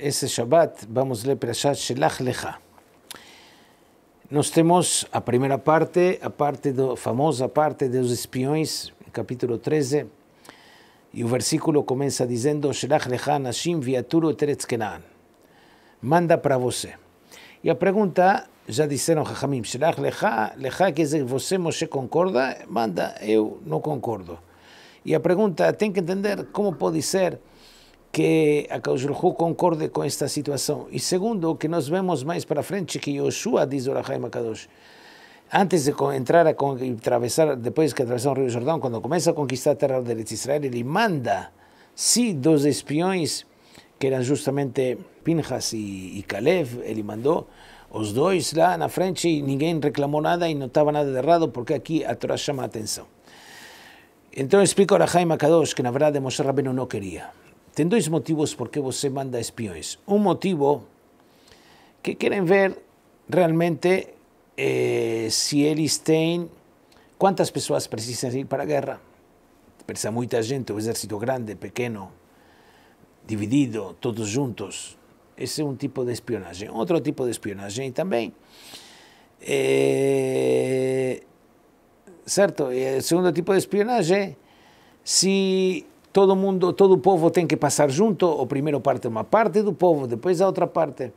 esse Shabbat vamos ler Perashat Shelach Lecha. Nós temos a primeira parte, a parte do, a famosa parte dos espiões, capítulo 13, e o versículo começa dizendo: Shelach Lecha Nashim Viaturo Teretz Kenan. Manda para você. E a pergunta, já disseram Rahamim, Shelach Lecha, Lecha quer dizer você, Moshe, concorda? Manda, eu não concordo. E a pergunta, tem que entender como pode ser que a Kaushulhu concorde com esta situação. E segundo, que nós vemos mais para frente que Yoshua diz o Rahai Makadosh, antes de entrar a atravessar, depois que atravessar o Rio Jordão, quando começa a conquistar a terra de Israel, ele manda, sim dos espiões, que eram justamente Pinhas e, e Caleb, ele mandou os dois lá na frente e ninguém reclamou nada e não estava nada de errado, porque aqui a Torá chama a atenção. Então explica o Rahai Makadosh que na verdade Moshe Rabbeinu não queria. Tiene dos motivos por porque se manda espiones. Un motivo que quieren ver realmente eh, si ellos tienen... ¿Cuántas personas pessoas ir para la guerra. Precisa mucha gente, un ejército grande, pequeño, dividido, todos juntos. Ese es un tipo de espionaje. Otro tipo de espionaje también. É... Eh, certo? el segundo tipo de espionaje, si... todo mundo, todo o povo tem que passar junto, o primeiro parte é uma parte do povo, depois a outra parte.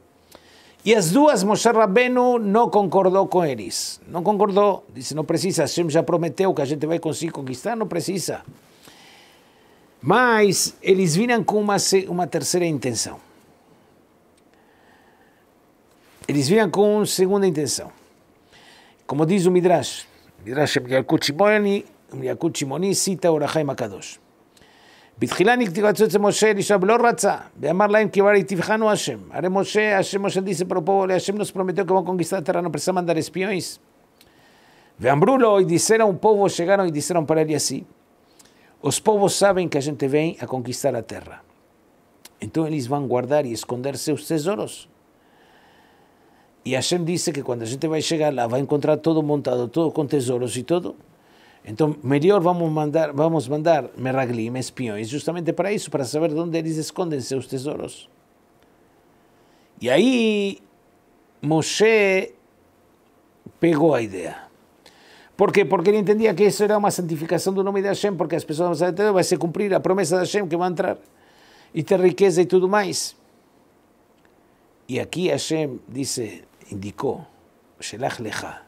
E as duas, Moshe Rabbeinu não concordou com eles. Não concordou. Disse, não precisa, Hashem já prometeu que a gente vai conseguir conquistar, não precisa. Mas eles viram com uma, uma terceira intenção. Eles viram com uma segunda intenção. Como diz o Midrash, Midrash Yakut Shimoni, cita o Rahai Makadosh. Vitkilánic, Tibhatsu, Moshe, Raza, Hashem. Hashem nos prometió que a conquistar la tierra, no necesitamos mandar Vean brulo y dijeron un pueblo llegaron y dijeron, para y así. Los pueblos saben que a gente viene a conquistar la tierra. Entonces ellos van a guardar y esconderse los tesoros. Y Hashem dice que cuando la gente va a llegar, la va a encontrar todo montado, todo con tesoros y todo. Então, melhor vamos mandar, vamos mandar meraglim, espiões, justamente para isso, para saber onde eles escondem seus tesouros. E aí, Moshe pegou a ideia. Por quê? Porque ele entendia que isso era uma santificação do nome de Hashem, porque as pessoas vão saber, então, vai se cumprir a promessa de Hashem que vai entrar e ter riqueza e tudo mais. E aqui Hashem disse, indicou, Shelach Lecha,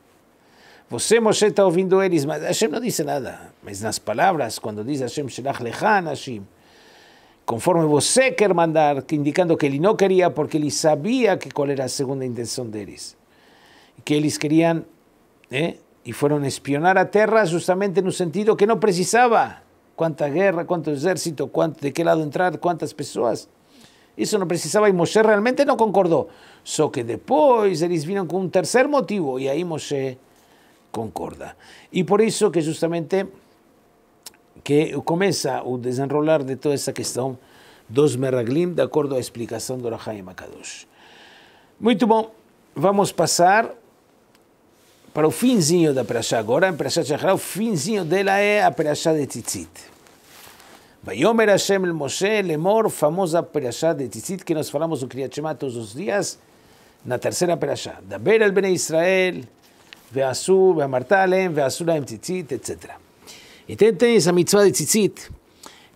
Você, Moshe, está ouvindo eles, mas Hashem no dice nada. Mas nas palabras cuando dice Hashem, Hashem, conforme Vosé quer mandar, indicando que él no quería porque él sabía que cuál era la segunda intención de deles. Que eles querían ¿eh? y fueron a espionar a terra justamente en un sentido que no precisaba cuánta guerra, cuánto ejército de qué lado entrar, cuántas personas eso no precisaba y Moshe realmente no concordó Só que después eles vinieron con un tercer motivo y ahí Moshe concorda. E por isso que justamente que começa o desenrolar de toda essa questão dos Meraglim, de acordo à explicação do Rahaim Makadosh. Muito bom, vamos passar para o finzinho da Perashá agora, a Perashá Shachar, o finzinho dela é a Perashá de Tzitzit. Vayomer Hashem el Moshe Lemor, famosa Perashá de Tzitzit, que nós falamos do Kriyat Shema todos os dias, na terceira Perashá. Daber el Bnei Israel, ועשו, ואמרת עליהם, ועשו להם ציצית, etc. Entonces tem esa mitzvah de tzitzit.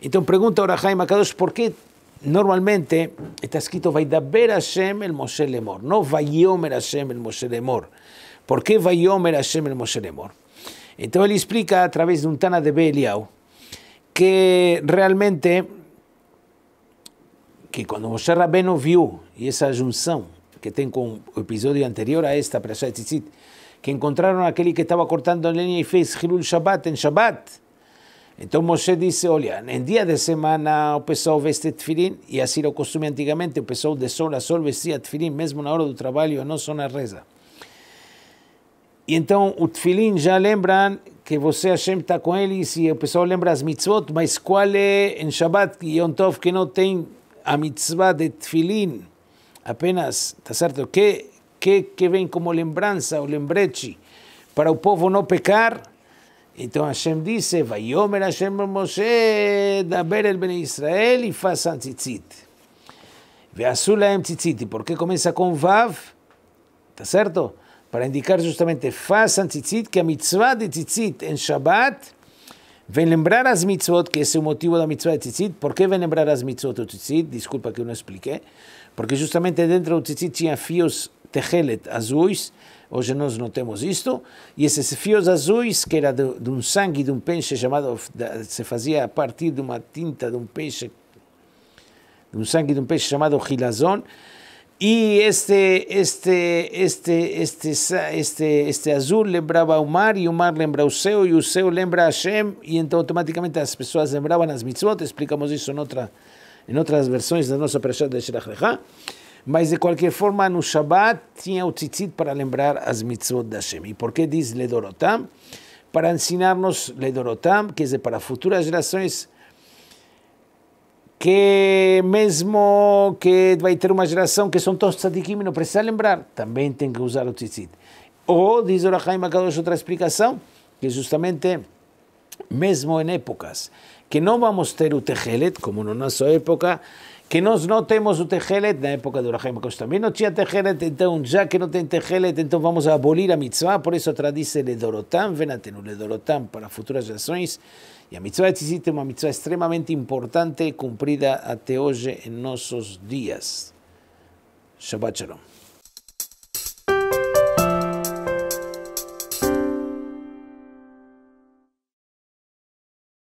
Entonces pregunta ahora Jaime Akadosh, ¿por que normalmente está escrito Vaidaber Hashem el Moshe Lemor, no Vayomer Hashem el Moshe Lemor? ¿Por qué Vayomer Hashem el Moshe Lemor? Entonces él explica a través de un Tana de Beliau que realmente que quando Moshe Rabbeinu viu, e essa junção que tem com o episódio anterior a esta, para Tzitzit, que encontraram aquele que estava cortando lenha e fez Hilul Shabbat em Shabbat. Então Moshe disse, olha, em dia de semana o pessoal veste tefilim, e assim era o costume antigamente, o pessoal de sol a sol vestia tefilim, mesmo na hora do trabalho, não só na reza. E então o tefilim já lembram que você, Hashem, está com eles, e o pessoal lembra as mitzvot, mas qual é em Shabbat e Yom Tov que não tem a mitzvah de tefilim? Apenas, está certo? Que que, que vem como lembrança, o lembrete, para o povo não pecar. Então Hashem disse, Vaiomer Hashem Moshe, Daber el Ben Israel e façam tzitzit. Veazulaem tzitzit, porque começa com Vav, tá certo? Para indicar justamente, faça tzitzit, que a mitzvah de tzitzit em Shabbat Ven lembrar las mitzvot, que es el motivo de la mitzvah de tzitzit. ¿Por qué ven las mitzvot de tzitzit? Disculpa que no expliqué. Porque justamente dentro de tzitzit tenía fios tejelet azuis, hoy nós notamos esto, y esos fios azuis, que era de, un um sangue de un peixe llamado, se hacía a partir de una tinta de un peixe, de un sangue de un peixe llamado gilazón, E este, este, este, este, este, este azul lembrava o mar, e o mar lembra o céu, e o céu lembra Hashem, e então automaticamente as pessoas lembravam as mitzvot. Explicamos isso em, outra, em outras versões da nossa Parashat de Shirach Lechá. Mas de qualquer forma, no Shabat tinha o tzitzit para lembrar as mitzvot de Hashem. E por que diz Ledorotam? Para ensinar-nos Ledorotam, quer dizer, para futuras gerações que mesmo que vai ter uma geração que são todos tzadikim não precisa lembrar, também tem que usar o tzitzit. Ou, diz o Rahim Akadosh, outra explicação, que é justamente, mesmo em épocas que não vamos ter o tehelet, como na nossa época, que nos no temos o Tejelet la época de Rahim también Também não tinha Tejelet, entonces ya que no tem Tejelet, entonces vamos a abolir la mitzvah. Por eso isso ven a tener un Ledorotam para futuras generaciones y la mitzvah de una é mitzvah extremamente importante, cumplida hasta hoy en nossos días Shabbat Shalom.